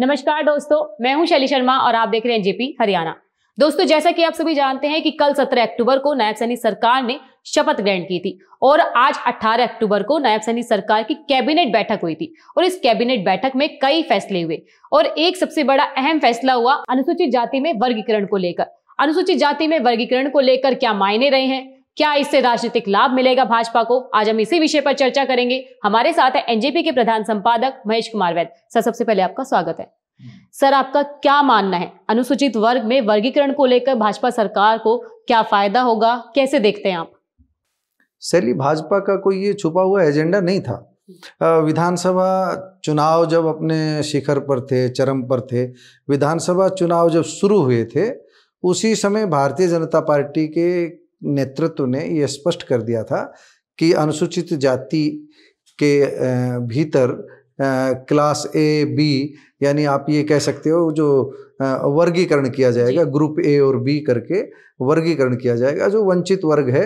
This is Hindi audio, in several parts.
नमस्कार दोस्तों मैं हूं शैली शर्मा और आप देख रहे हैं जेपी हरियाणा दोस्तों जैसा कि आप सभी जानते हैं कि कल 17 अक्टूबर को नायब सैनी सरकार ने शपथ ग्रहण की थी और आज 18 अक्टूबर को नायब सैनी सरकार की कैबिनेट बैठक हुई थी और इस कैबिनेट बैठक में कई फैसले हुए और एक सबसे बड़ा अहम फैसला हुआ अनुसूचित जाति में वर्गीकरण को लेकर अनुसूचित जाति में वर्गीकरण को लेकर क्या मायने रहे हैं क्या इससे राजनीतिक लाभ मिलेगा भाजपा को आज हम इसी विषय पर चर्चा करेंगे हमारे साथ है एनजेपी के प्रधान संपादक महेश कुमार वैद सर सबसे पहले आपका स्वागत है सर आपका क्या मानना है अनुसूचित वर्ग में वर्गीकरण को लेकर भाजपा सरकार को क्या फायदा होगा कैसे देखते हैं आप सैली भाजपा का कोई ये छुपा हुआ एजेंडा नहीं था विधानसभा चुनाव जब अपने शिखर पर थे चरम पर थे विधानसभा चुनाव जब शुरू हुए थे उसी समय भारतीय जनता पार्टी के नेतृत्व ने यह स्पष्ट कर दिया था कि अनुसूचित जाति के भीतर क्लास ए बी यानी आप ये कह सकते हो जो वर्गीकरण किया जाएगा ग्रुप ए और बी करके वर्गीकरण किया जाएगा जो वंचित वर्ग है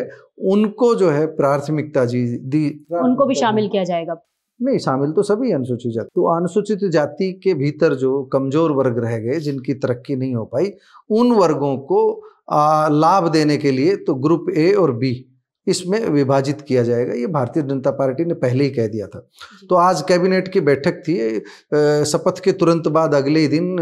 उनको जो है प्राथमिकता जी दी उनको भी शामिल किया जाएगा नहीं शामिल तो सभी अनुसूचित जाति तो अनुसूचित जाति के भीतर जो कमजोर वर्ग रह गए जिनकी तरक्की नहीं हो पाई उन वर्गों को लाभ देने के लिए तो ग्रुप ए और बी इसमें विभाजित किया जाएगा ये भारतीय जनता पार्टी ने पहले ही कह दिया था तो आज कैबिनेट की बैठक थी शपथ के तुरंत बाद अगले ही दिन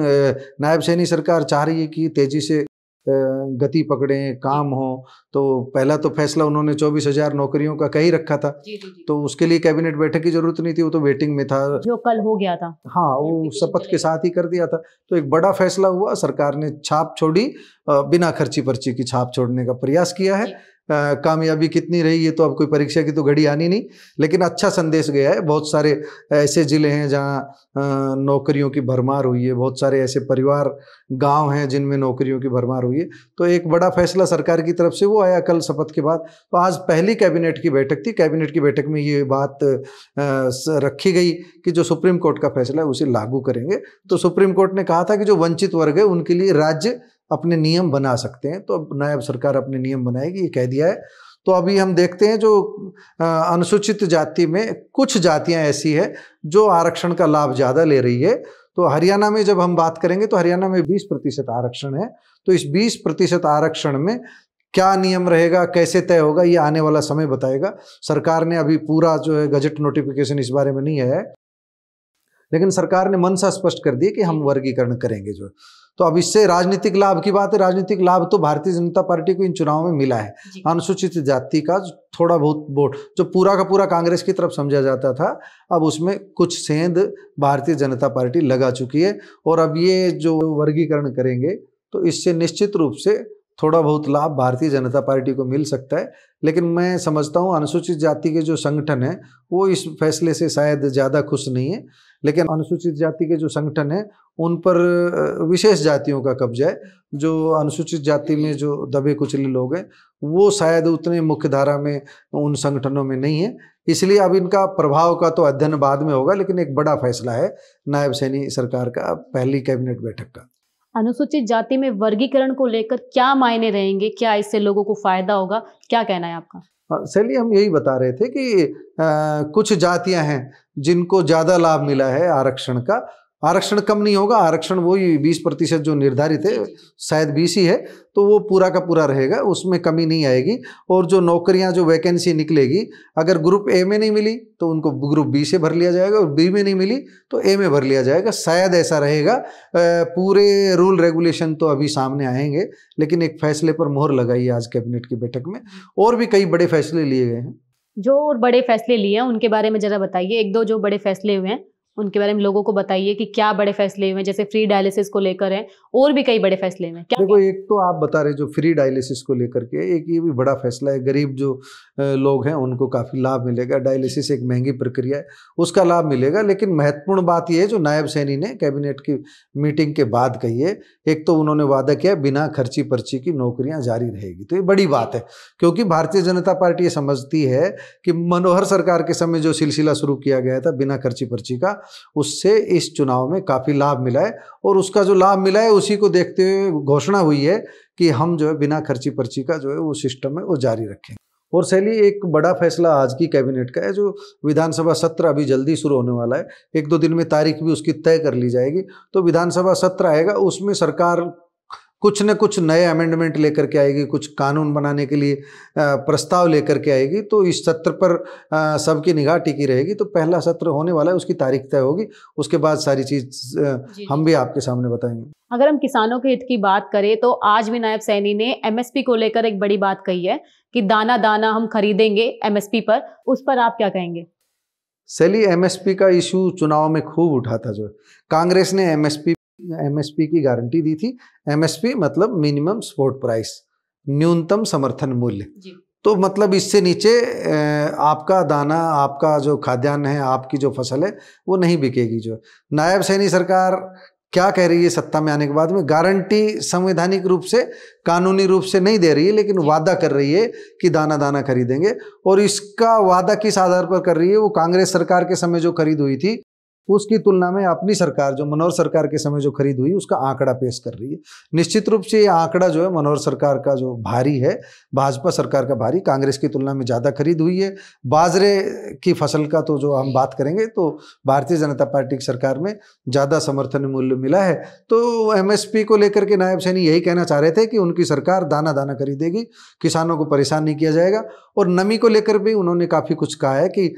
नायब सैनी सरकार चाह रही है कि तेजी से गति पकड़े काम हो तो पहला तो फैसला उन्होंने चौबीस हजार नौकरियों का कही रखा था जी जी जी। तो उसके लिए कैबिनेट बैठक की जरूरत नहीं थी वो तो वेटिंग में था जो कल हो गया था हाँ वो शपथ के साथ ही कर दिया था तो एक बड़ा फैसला हुआ सरकार ने छाप छोड़ी बिना खर्ची पर्ची की छाप छोड़ने का प्रयास किया है कामयाबी कितनी रही ये तो अब कोई परीक्षा की तो घड़ी आनी नहीं लेकिन अच्छा संदेश गया है बहुत सारे ऐसे ज़िले हैं जहाँ नौकरियों की भरमार हुई है बहुत सारे ऐसे परिवार गांव हैं जिनमें नौकरियों की भरमार हुई है तो एक बड़ा फैसला सरकार की तरफ से वो आया कल शपथ के बाद तो आज पहली कैबिनेट की बैठक थी कैबिनेट की बैठक में ये बात रखी गई कि जो सुप्रीम कोर्ट का फैसला है उसे लागू करेंगे तो सुप्रीम कोर्ट ने कहा था कि जो वंचित वर्ग है उनके लिए राज्य अपने नियम बना सकते हैं तो अब नायब सरकार अपने नियम बनाएगी ये कह दिया है तो अभी हम देखते हैं जो अनुसूचित जाति में कुछ जातियां ऐसी है जो आरक्षण का लाभ ज़्यादा ले रही है तो हरियाणा में जब हम बात करेंगे तो हरियाणा में 20 प्रतिशत आरक्षण है तो इस 20 प्रतिशत आरक्षण में क्या नियम रहेगा कैसे तय होगा ये आने वाला समय बताएगा सरकार ने अभी पूरा जो है गजट नोटिफिकेशन इस बारे में नहीं है लेकिन सरकार ने मन सा स्पष्ट कर दिया कि हम वर्गीकरण करेंगे जो तो अब इससे राजनीतिक लाभ की बात है राजनीतिक लाभ तो भारतीय जनता पार्टी को इन चुनाव में मिला है अनुसूचित जाति का थोड़ा बहुत वोट जो पूरा का पूरा कांग्रेस की तरफ समझा जाता था अब उसमें कुछ सेंध भारतीय जनता पार्टी लगा चुकी है और अब ये जो वर्गीकरण करेंगे तो इससे निश्चित रूप से थोड़ा बहुत लाभ भारतीय जनता पार्टी को मिल सकता है लेकिन मैं समझता हूँ अनुसूचित जाति के जो संगठन है वो इस फैसले से शायद ज़्यादा खुश नहीं है लेकिन अनुसूचित जाति के जो संगठन है उन पर विशेष जातियों का कब्जा है जो अनुसूचित जाति में जो दबे कुचले लोग हैं वो शायद उतने मुख्य धारा में उन संगठनों में नहीं है इसलिए अब इनका प्रभाव का तो अध्ययन बाद में होगा लेकिन एक बड़ा फैसला है नायब सैनी सरकार का पहली कैबिनेट बैठक का अनुसूचित जाति में वर्गीकरण को लेकर क्या मायने रहेंगे क्या इससे लोगों को फायदा होगा क्या कहना है आपका सैली हाँ, हम यही बता रहे थे कि आ, कुछ जातियां हैं जिनको ज़्यादा लाभ मिला है आरक्षण का आरक्षण कम नहीं होगा आरक्षण वही बीस प्रतिशत जो निर्धारित है शायद बीस ही है तो वो पूरा का पूरा रहेगा उसमें कमी नहीं आएगी और जो नौकरियां जो वैकेंसी निकलेगी अगर ग्रुप ए में नहीं मिली तो उनको ग्रुप बी से भर लिया जाएगा और बी में नहीं मिली तो ए में भर लिया जाएगा शायद ऐसा रहेगा पूरे रूल रेगुलेशन तो अभी सामने आएंगे लेकिन एक फैसले पर मोहर लगाई आज कैबिनेट की बैठक में और भी कई बड़े फैसले लिए गए हैं जो और बड़े फैसले लिए हैं उनके बारे में ज़रा बताइए एक दो जो बड़े फैसले हुए हैं उनके बारे में लोगों को बताइए कि क्या बड़े फैसले हुए जैसे फ्री डायलिसिस को लेकर है और भी कई बड़े फैसले हुए क्या देखो एक तो आप बता रहे जो फ्री डायलिसिस को लेकर के एक ये भी बड़ा फैसला है गरीब जो लोग हैं उनको काफ़ी लाभ मिलेगा डायलिसिस एक महंगी प्रक्रिया है उसका लाभ मिलेगा लेकिन महत्वपूर्ण बात यह है जो नायब सैनी ने कैबिनेट की मीटिंग के बाद कही है एक तो उन्होंने वादा किया बिना खर्ची पर्ची की नौकरियां जारी रहेगी तो ये बड़ी बात है क्योंकि भारतीय जनता पार्टी ये समझती है कि मनोहर सरकार के समय जो सिलसिला शुरू किया गया था बिना खर्ची पर्ची का उससे इस चुनाव में काफ़ी लाभ मिला है और उसका जो लाभ मिला है उसी को देखते हुए घोषणा हुई है कि हम जो है बिना खर्ची पर्ची का जो है वो सिस्टम है वो जारी रखें और शैली एक बड़ा फैसला आज की कैबिनेट का है जो विधानसभा सत्र अभी जल्दी शुरू होने वाला है एक दो दिन में तारीख भी उसकी तय कर ली जाएगी तो विधानसभा सत्र आएगा उसमें सरकार कुछ न कुछ नए अमेंडमेंट लेकर के आएगी कुछ कानून बनाने के लिए प्रस्ताव लेकर के आएगी तो इस सत्र पर सबकी निगाह टिकी रहेगी तो पहला सत्र होने वाला है उसकी तारीख तय होगी उसके बाद सारी चीज़ हम भी आपके सामने बताएंगे अगर हम किसानों के हित की बात करें तो आज भी नायब सैनी ने एमएसपी को लेकर एक बड़ी बात कही है कि दाना दाना हम खरीदेंगे एमएसपी पर उस पर आप क्या कहेंगे सैली एमएसपी का इशू चुनाव में खूब उठा था जो कांग्रेस ने एमएसपी एमएसपी की गारंटी दी थी एमएसपी मतलब मिनिमम सपोर्ट प्राइस न्यूनतम समर्थन मूल्य तो मतलब इससे नीचे आपका दाना आपका जो खाद्यान्न है आपकी जो फसल है वो नहीं बिकेगी जो नायब सैनी सरकार क्या कह रही है सत्ता में आने के बाद में गारंटी संवैधानिक रूप से कानूनी रूप से नहीं दे रही है लेकिन वादा कर रही है कि दाना दाना खरीदेंगे और इसका वादा किस आधार पर कर रही है वो कांग्रेस सरकार के समय जो खरीद हुई थी उसकी तुलना में अपनी सरकार जो मनोहर सरकार के समय जो खरीद हुई उसका आंकड़ा पेश कर रही है निश्चित रूप से ये आंकड़ा जो है मनोहर सरकार का जो भारी है भाजपा सरकार का भारी कांग्रेस की तुलना में ज़्यादा खरीद हुई है बाजरे की फसल का तो जो हम बात करेंगे तो भारतीय जनता पार्टी की सरकार में ज़्यादा समर्थन मूल्य मिला है तो एम को लेकर के नायब सैनी यही कहना चाह रहे थे कि उनकी सरकार दाना दाना खरीदेगी किसानों को परेशान नहीं किया जाएगा और नमी को लेकर भी उन्होंने काफ़ी कुछ कहा है कि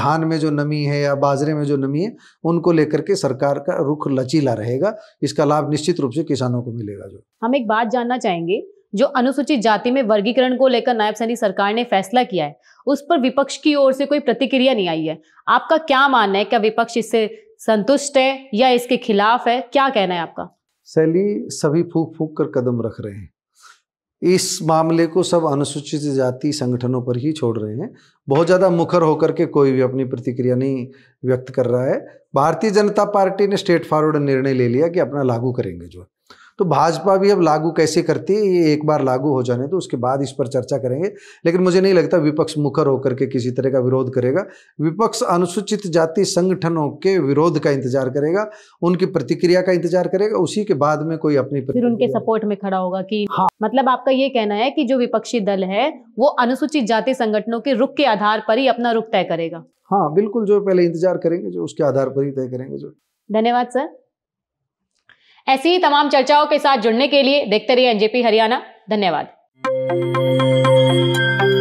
धान में जो नमी है या बाजरे में जो नमी है हैं उनको लेकर के सरकार का रुख लचीला रहेगा इसका लाभ निश्चित रूप से किसानों को मिलेगा जो हम एक बात जानना चाहेंगे जो अनुसूचित जाति में वर्गीकरण को लेकर नायब सैनी सरकार ने फैसला किया है उस पर विपक्ष की ओर से कोई प्रतिक्रिया नहीं आई है आपका क्या मानना है क्या विपक्ष इससे संतुष्ट है या इसके खिलाफ है क्या कहना है आपका शैली सभी फूक फूक कर कदम रख रहे हैं इस मामले को सब अनुसूचित जाति संगठनों पर ही छोड़ रहे हैं बहुत ज़्यादा मुखर होकर के कोई भी अपनी प्रतिक्रिया नहीं व्यक्त कर रहा है भारतीय जनता पार्टी ने स्टेट फॉरवर्ड निर्णय ले लिया कि अपना लागू करेंगे जो है तो भाजपा भी अब लागू कैसे करती है ये एक बार लागू हो जाने तो उसके बाद इस पर चर्चा करेंगे लेकिन मुझे नहीं लगता विपक्ष मुखर होकर के किसी तरह का विरोध करेगा विपक्ष अनुसूचित जाति संगठनों के विरोध का इंतजार करेगा उनकी प्रतिक्रिया का इंतजार करेगा उसी के बाद में कोई अपनी फिर उनके सपोर्ट में खड़ा होगा कि हाँ मतलब आपका ये कहना है कि जो विपक्षी दल है वो अनुसूचित जाति संगठनों के रुख के आधार पर ही अपना रुख तय करेगा हाँ बिल्कुल जो पहले इंतजार करेंगे जो उसके आधार पर ही तय करेंगे जो धन्यवाद सर ऐसी ही तमाम चर्चाओं के साथ जुड़ने के लिए देखते रहिए एनजेपी हरियाणा धन्यवाद